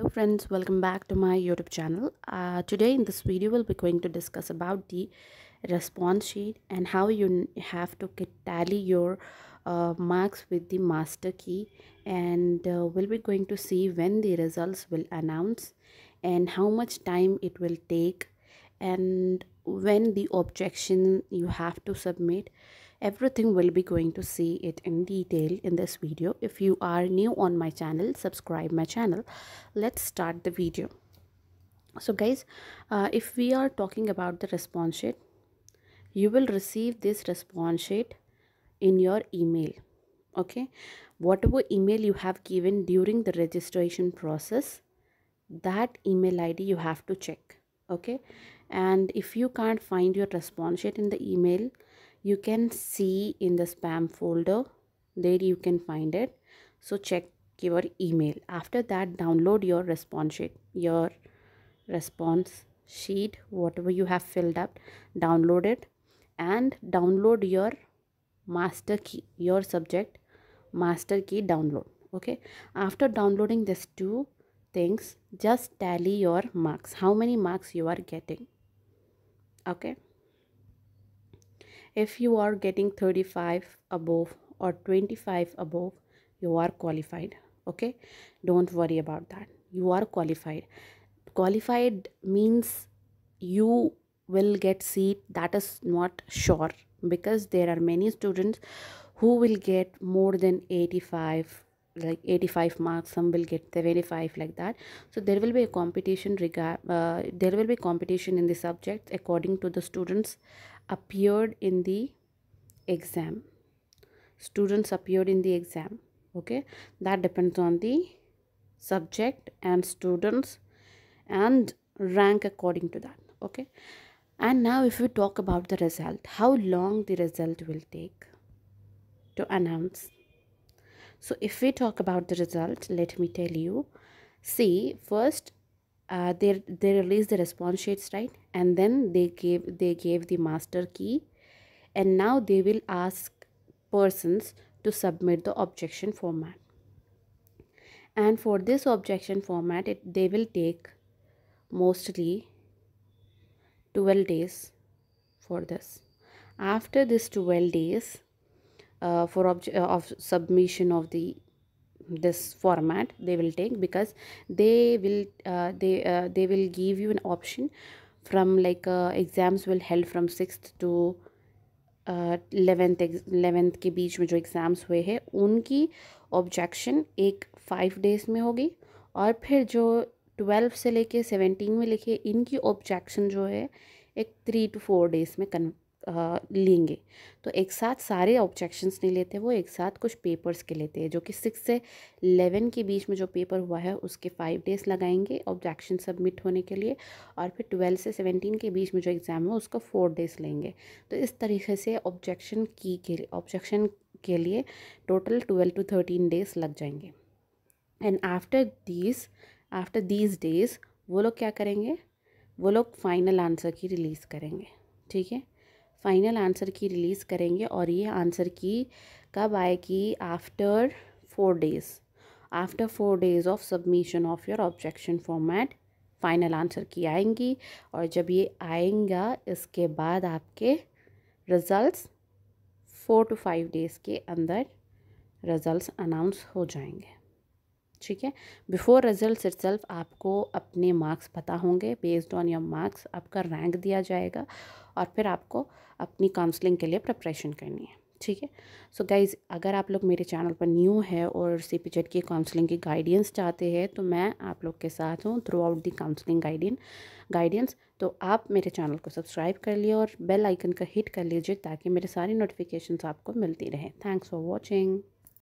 hello friends welcome back to my youtube channel uh, today in this video we'll be going to discuss about the response sheet and how you have to tally your uh, marks with the master key and uh, we'll be going to see when the results will announce and how much time it will take and when the objection you have to submit everything will be going to see it in detail in this video if you are new on my channel subscribe my channel let's start the video so guys uh, if we are talking about the response sheet you will receive this response sheet in your email okay whatever email you have given during the registration process that email id you have to check okay and if you can't find your response sheet in the email you can see in the spam folder there you can find it so check your email after that download your response sheet your response sheet whatever you have filled up download it and download your master key your subject master key download okay after downloading these two things just tally your marks how many marks you are getting okay if you are getting 35 above or 25 above you are qualified okay don't worry about that you are qualified qualified means you will get seat that is not sure because there are many students who will get more than 85 like 85 marks some will get 75 like that so there will be a competition regard uh, there will be competition in the subject according to the students appeared in the exam students appeared in the exam okay that depends on the subject and students and rank according to that okay and now if we talk about the result how long the result will take to announce so if we talk about the result let me tell you see first uh, they they released the response sheets right and then they gave they gave the master key and now they will ask persons to submit the objection format and for this objection format it they will take mostly 12 days for this after this 12 days uh, for obj- uh, of submission of the this format they will take because they will uh, they uh, they will give you an option from like uh, exams will held from 6th to uh 11th 11th ke beech mein jo exams hue hai unki objection ek 5 days mein hogi aur phir jo 12 se leke 17 mein likhe inki objection jo hai ek 3 to 4 days mein लेंगे तो एक साथ सारे objections नहीं लेते वो एक साथ कुछ पेपर्स के लेते हैं जो कि सिक्स से एलेवन के बीच में जो पेपर हुआ है उसके फाइव डेज़ लगाएंगे ऑब्जेक्शन सबमिट होने के लिए और फिर ट्वेल्व से सेवेंटीन के बीच में जो एग्ज़ाम है उसका फोर डेज़ लेंगे तो इस तरीके से ऑब्जेक्शन की के लिए ऑब्जेक्शन के लिए total twelve to thirteen days लग जाएंगे and after these after these days वो लोग क्या करेंगे वो लोग फाइनल आंसर की रिलीज़ करेंगे ठीक है फाइनल आंसर की रिलीज़ करेंगे और ये आंसर की कब आएगी after four days after four days of submission of your objection format final answer key आएंगी और जब ये आएगा इसके बाद आपके results four to five days के अंदर रिज़ल्ट्स अनाउंस हो जाएंगे ठीक है बिफोर रिजल्ट इट आपको अपने मार्क्स पता होंगे बेस्ड ऑन योर मार्क्स आपका रैंक दिया जाएगा और फिर आपको अपनी काउंसलिंग के लिए प्रिपरेशन करनी है ठीक है सो गाइज अगर आप लोग मेरे चैनल पर न्यू है और सी पी की काउंसलिंग की गाइडेंस चाहते हैं तो मैं आप लोग के साथ हूँ throughout the counselling guidance guidance तो आप मेरे चैनल को सब्सक्राइब कर लिए और बेल आइकन का हिट कर लीजिए ताकि मेरे सारी नोटिफिकेशंस आपको मिलती रहे थैंक्स फॉर वॉचिंग